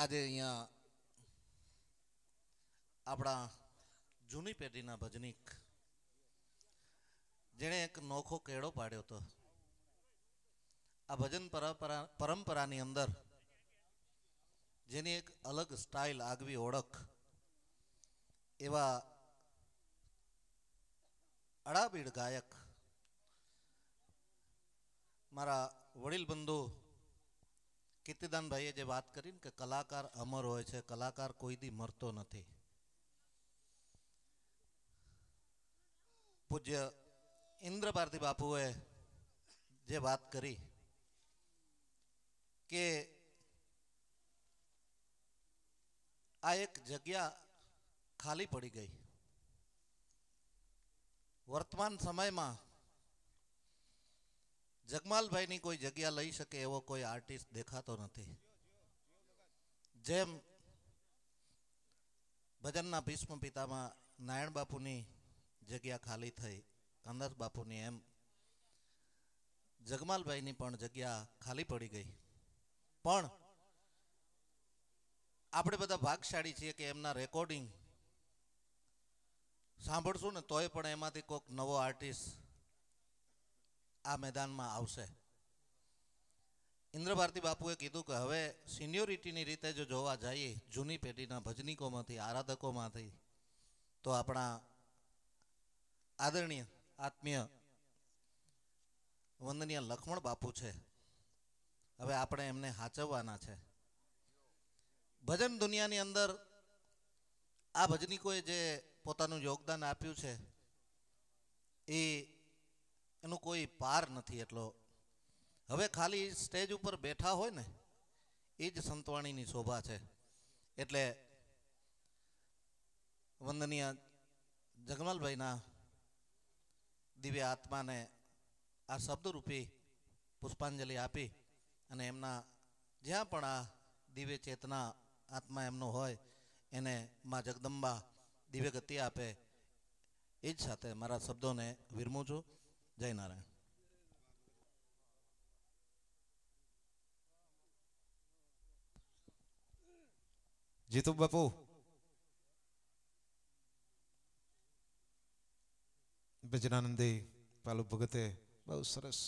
આજે અહીંયા આપણા જૂની પેઢીના ભજનીક જેણે એક નોખો કેળો પાડ્યો હતો આ ભજન પરંપરા પરંપરાની અંદર જેની એક અલગ સ્ટાઇલ આગવી ઓળખ એવા અડાબીડ ગાયક મારા વડીલ બંધુ કીર્તિદાનભાઈએ જે વાત કરીને કે કલાકાર અમર હોય છે કલાકાર કોઈ દી મરતો નથી પૂજ્ય ઇન્દ્ર ભારતી બાપુએ જે વાત કરી કે આ એક જગ્યા ખાલી પડી ગઈ વર્તમાન સમયમાં જગમાલભાઈની કોઈ જગ્યા લઈ શકે એવો કોઈ આર્ટિસ્ટ દેખાતો નથી જેમ ભજનના ભીષ્મ પિતામાં નારાયણ બાપુની જગ્યા ખાલી થઈ અનસ બાપુની એમ જગમાલભાઈની પણ જગ્યા ખાલી પડી ગઈ પણ આપણે બધા ભાગશાળી છીએ કે એમના રેકોર્ડિંગ સાંભળશું ને તોય પણ એમાંથી કોઈક નવો આર્ટિસ્ટ આ મેદાનમાં આવશે ઇન્દ્રભારતી બાપુએ કીધું કે હવે સિનિયોરિટીની રીતે જો જોવા જઈએ જૂની પેઢીના ભજનિકોમાંથી આરાધકોમાંથી તો આપણા આદરણીય આત્મીય વંદનીય લક્ષ્મણ બાપુ છે હવે આપણે એમને હાચવવાના છે ભજન દુનિયાની અંદર આ ભજનિકોએ જે પોતાનું યોગદાન આપ્યું છે એ એનો કોઈ પાર નથી એટલો હવે ખાલી સ્ટેજ ઉપર બેઠા હોય ને એ જ સંતવાણીની શોભા છે એટલે વંદનીય જગમલભાઈના દિવ્ય આત્માને આ શબ્દરૂપી પુષ્પાંજલિ આપી અને એમના જ્યાં પણ આ દિવ્ય ચેતના આત્મા એમનો હોય એને મા જગદંબા દિવ્ય ગતિ આપે એ જ સાથે મારા શબ્દોને વિરમું છું જય નારાયણ જીતુ બાપુ બજરાનંદી પાલુ ભગતે બહુ સરસ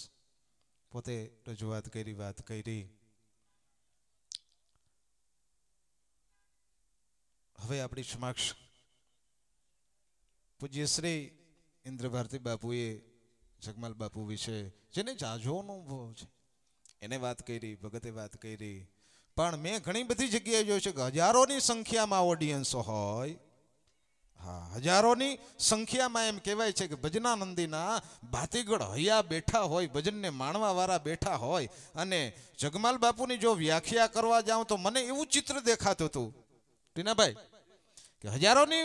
પોતે રજૂઆત કરી વાત કરી હવે આપણી સમક્ષ પૂજ્ય શ્રી ઇન્દ્ર ભારતી બાપુએ જગમાલ બાપુ વિશે જેને જાજોનો અનુભવ છે એને વાત કરી ભગતે વાત કરી પણ મેં ઘણી બધી જગ્યાએ જોયું છે કે હજારોની સંખ્યામાં ઓડિયન્સ હોય હા હજારોની સંખ્યામાં એમ કહેવાય છે કે ભજનાનંદીના ભાતીગળ હૈયા બેઠા હોય ભજનને માણવાવાળા બેઠા હોય અને જગમાલ બાપુની જો વ્યાખ્યા કરવા જાઉં તો મને એવું ચિત્ર દેખાતું હતું ટીનાભાઈ કે હજારોની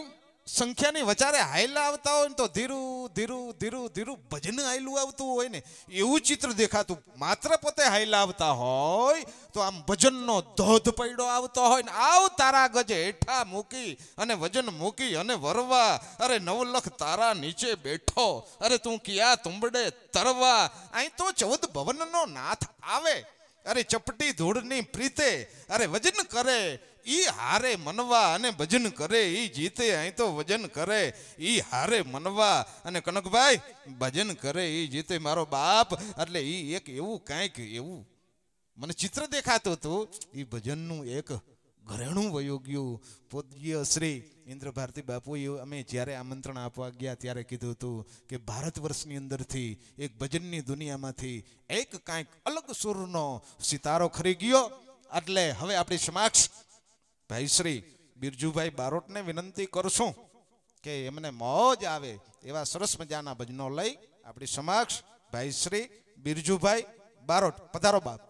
સંખ્યાની વચારે હાઈલા આવતા હોય ને તો ધીરું ધીરું ધીરું ધીરું ભજન હાયલું આવતું હોય ને એવું ચિત્ર દેખાતું માત્ર પોતે હાયલા આવતા હોય તો આમ ભજનનો ધોધ પડ્યો આવતો હોય ને આવ તારા ગજે હેઠા મૂકી અને વજન મૂકી અને વરવા અરે નવલખ તારા નીચે બેઠો અરે તું ક્યાં તુંબડે તરવા અહીં તો ચૌદ ભવનનો નાથ આવે અરે ચપટી ધૂળની પ્રીતે અરે વજન કરે ઈ હારે મનવા અને ભજન કરે ઈ જીતે અહીં તો વજન કરે ઈ હારે મનવા અને કનકભાઈ ભજન કરે ઈ જીતે મારો બાપ એટલે ઈ એક એવું કાંઈક એવું મને ચિત્ર દેખાતું હતું એ ભજનનું એક ઘરેણું વયું પૂજ્ય શ્રી ઇન્દ્ર ભારતી બાપુએ અમે જ્યારે આમંત્રણ આપવા ગયા ત્યારે કીધું હતું કે ભારત વર્ષની અંદરથી એક ભજનની દુનિયામાંથી એક કાંઈક અલગ સુરનો સિતારો ખરી ગયો એટલે હવે આપણી સમક્ષ ભાઈ શ્રી બિરજુભાઈ બારોટને વિનંતી કરશું કે એમને મોજ આવે એવા સરસ મજાના ભજનો લઈ આપણી સમક્ષ શ્રી બિરજુભાઈ બારોટ પધારો બાપ